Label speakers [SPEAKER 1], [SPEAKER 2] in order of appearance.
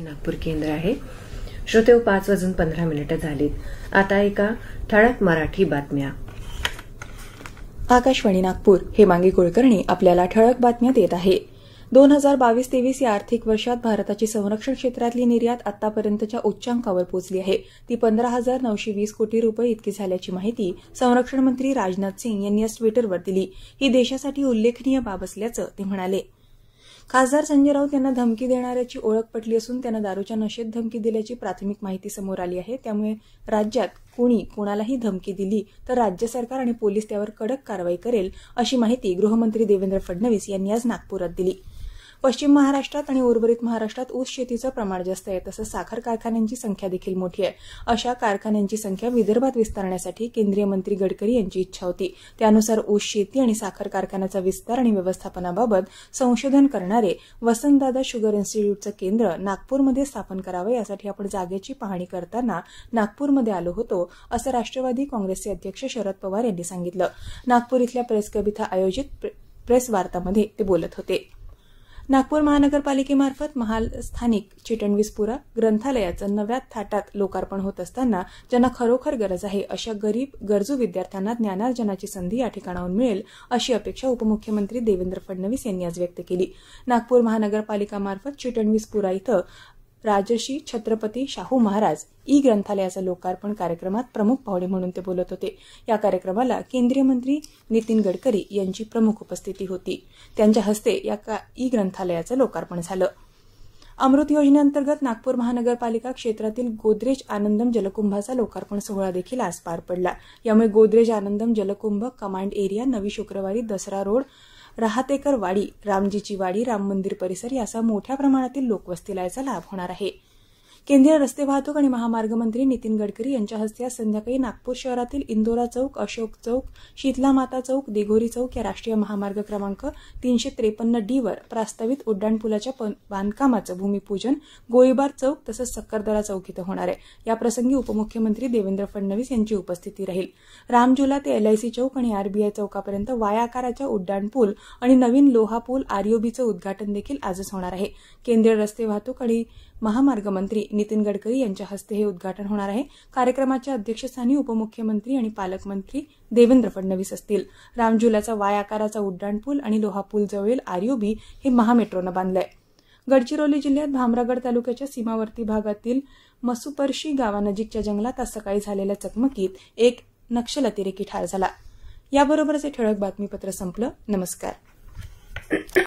[SPEAKER 1] नागपूर केंद्र आहे श्रोते पाच वाजून पंधरा मिनिटं झालीत आता एका ठळक मराठी बातम्या आकाशवाणी नागपूर हे हेमांगी कुलकर्णी आपल्याला ठळक बातम्या देत आहे दोन हजार बावीस तेवीस या आर्थिक वर्षात भारताची संरक्षण क्षेत्रातली निर्यात आतापर्यंतच्या उच्चांकावर पोहोचली आहे ती पंधरा हजार नऊशे वीस कोटी रुपये इतकी झाल्याची माहिती संरक्षण मंत्री राजनाथ सिंग यांनी आज ट्विटरवर दिली ही देशासाठी उल्लेखनीय बाब असल्याचं ते म्हणाले खासदार संजय राऊत यांना धमकी देणाऱ्याची ओळख पटली असून त्यांना दारूच्या नशेत धमकी दिल्याची प्राथमिक माहिती समोर आली आहे त्यामुळे राज्यात कोणी कोणालाही धमकी दिली तर राज्य सरकार आणि पोलीस त्यावर कडक कारवाई करेल अशी माहिती गृहमंत्री देवेंद्र फडणवीस यांनी आज नागपुरात दिली पश्चिम महाराष्ट्रात आणि उर्वरित महाराष्ट्रात ऊस शेतीचं प्रमाण जास्त आहे तसंच साखर कारखान्यांची संख्या देखील मोठी आहे अशा कारखान्यांची संख्या विदर्भात विस्तारण्यासाठी केंद्रीय मंत्री गडकरी यांची इच्छा होती त्यानुसार ऊस शेती आणि साखर कारखान्याचा विस्तार आणि व्यवस्थापनाबाबत संशोधन करणारे वसंतदादा शुगर इन्स्टिट्यूटचं केंद्र नागपूरमध्ये स्थापन करावं यासाठी आपण जागेची पाहणी करताना नागपूरमध्ये आलो होतो असं राष्ट्रवादी काँग्रेसचे अध्यक्ष शरद पवार यांनी सांगितलं नागपूर इथल्या प्रेस कविता आयोजित प्रेस वार्तामध्ये ते बोलत होते नागपूर महानगरपालिकेमार्फत महाल स्थानिक चिटणवीसपुरा ग्रंथालयाचं नव्या थाटात लोकार्पण होत असताना ज्यांना खरोखर गरज आहे अशा गरीब गरजू विद्यार्थ्यांना ज्ञानार्जनाची संधी या ठिकाणाहून मिळेल अशी अपेक्षा उपमुख्यमंत्री देवेंद्र फडणवीस यांनी आज व्यक्त केली नागपूर महानगरपालिकामार्फत चिटणवीसपुरा इथं राजर्षी छत्रपती शाहू महाराज ई ग्रंथालयाचा लोकार्पण कार्यक्रमात प्रमुख पाहुणे म्हणून ते बोलत होते या कार्यक्रमाला केंद्रीय मंत्री नितीन गडकरी यांची प्रमुख उपस्थिती होती त्यांच्या हस्ते या ई ग्रंथालयाचं लोकार्पण झालं अमृत योजनेअंतर्गत नागपूर महानगरपालिका क्षेत्रातील गोदरेज आनंदम जलकुंभाचा लोकार्पण सोहळा देखील आज पार पडला यामुळे गोदरेज आनंदम जलकुंभ कमांड एरिया नवी शुक्रवारी दसरा रोड राहतेकर वाडी रामजीची वाडी राम मंदिर परिसर यासह मोठ्या प्रमाणातील लोकवस्तीला याचा लाभ होणार आहे केंद्रीय रस्ते वाहतूक आणि महामार्ग मंत्री नितीन गडकरी यांच्या हस्ते आज संध्याकाळी नागपूर शहरातील इंदोरा चौक अशोक चौक शीतला माता चौक दिघोरी चौक या राष्ट्रीय महामार्ग क्रमांक तीनशे त्रेपन्न डी वर प्रस्तावित उड्डाणपुलाच्या बांधकामाचं भूमिपूजन गोळीबार चौक तसंच सक्करदरा चौक इथं होणार आहे याप्रसंगी उपमुख्यमंत्री देवेंद्र फडणवीस यांची उपस्थिती राहील रामजुला ते एलआयसी चौक आणि आरबीआय चौकापर्यंत वाया आकाराच्या उड्डाण पूल आणि नवीन लोहा पूल उद्घाटन देखील आजच होणार आहे केंद्रीय रस्ते वाहतूक आणि महामार्ग मंत्री नितीन गडकरी यांच्या हस्ते हे उद्घाटन होणार आहे कार्यक्रमाच्या अध्यक्षस्थानी उपमुख्यमंत्री आणि पालकमंत्री देवेंद्र फडणवीस असतील रामझुलाचा वाय आकाराचा उड्डाणपूल आणि लोहापूल जवळील आरयूबी हे महामेट्रोनं बांधलंय गडचिरोली जिल्ह्यात भामरागड तालुक्याच्या सीमावर्ती भागातील मसुपर्शी गावानजीकच्या जंगलात आज सकाळी झालेल्या चकमकीत एक नक्षल अतिरेकी ठार झाला याबरोबरच हे ठळक बातमीपत्र संपलं नमस्कार